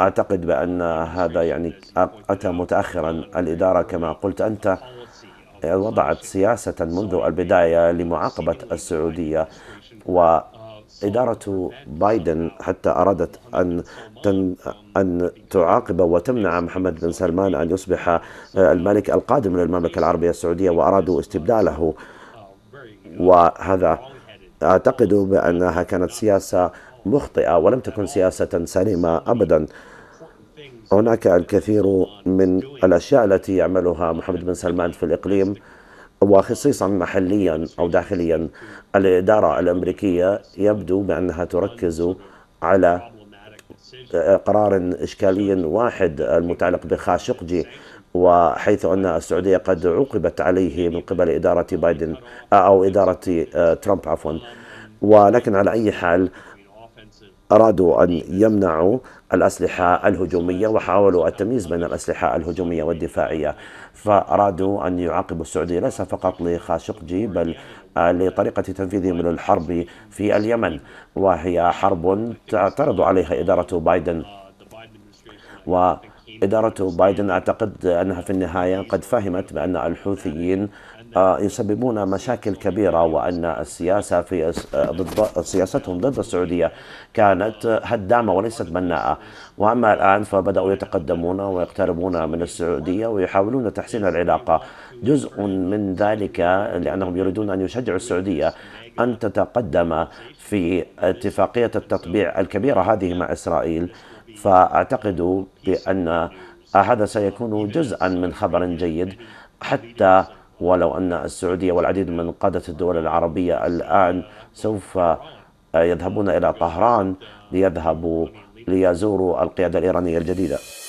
أعتقد بأن هذا يعني أتى متأخرا الإدارة كما قلت أنت وضعت سياسة منذ البداية لمعاقبة السعودية وإدارة بايدن حتى أرادت أن تن أن تعاقب وتمنع محمد بن سلمان أن يصبح آه، الملك القادم للمملكة العربية السعودية وأرادوا استبداله وهذا أعتقد بأنها كانت سياسة مخطئة ولم تكن سياسة سليمة أبدا هناك الكثير من الأشياء التي يعملها محمد بن سلمان في الإقليم وخصيصا محليا أو داخليا الإدارة الأمريكية يبدو بأنها تركز على آه، قرار إشكالي واحد المتعلق بخاشقجي وحيث أن السعودية قد عوقبت عليه من قبل إدارة بايدن آه، أو إدارة آه، ترامب عفوا ولكن على أي حال أرادوا أن يمنعوا الأسلحة الهجومية وحاولوا التمييز بين الأسلحة الهجومية والدفاعية فأرادوا أن يعاقبوا السعودية ليس فقط لخاشقجي بل آه، لطريقة تنفيذهم للحرب في اليمن وهي حرب تعترض عليها إدارة بايدن وإدارة بايدن أعتقد أنها في النهاية قد فهمت بأن الحوثيين آه، يسببون مشاكل كبيرة وأن السياسة في آه، ضد سياستهم ضد السعودية كانت هدامة وليست بناءة وأما الآن فبدأوا يتقدمون ويقتربون من السعودية ويحاولون تحسين العلاقة جزء من ذلك لأنهم يريدون أن يشجعوا السعودية أن تتقدم في اتفاقية التطبيع الكبيرة هذه مع إسرائيل فأعتقد بأن هذا سيكون جزءا من خبر جيد حتى ولو أن السعودية والعديد من قادة الدول العربية الآن سوف يذهبون إلى طهران ليذهبوا ليزوروا القيادة الإيرانية الجديدة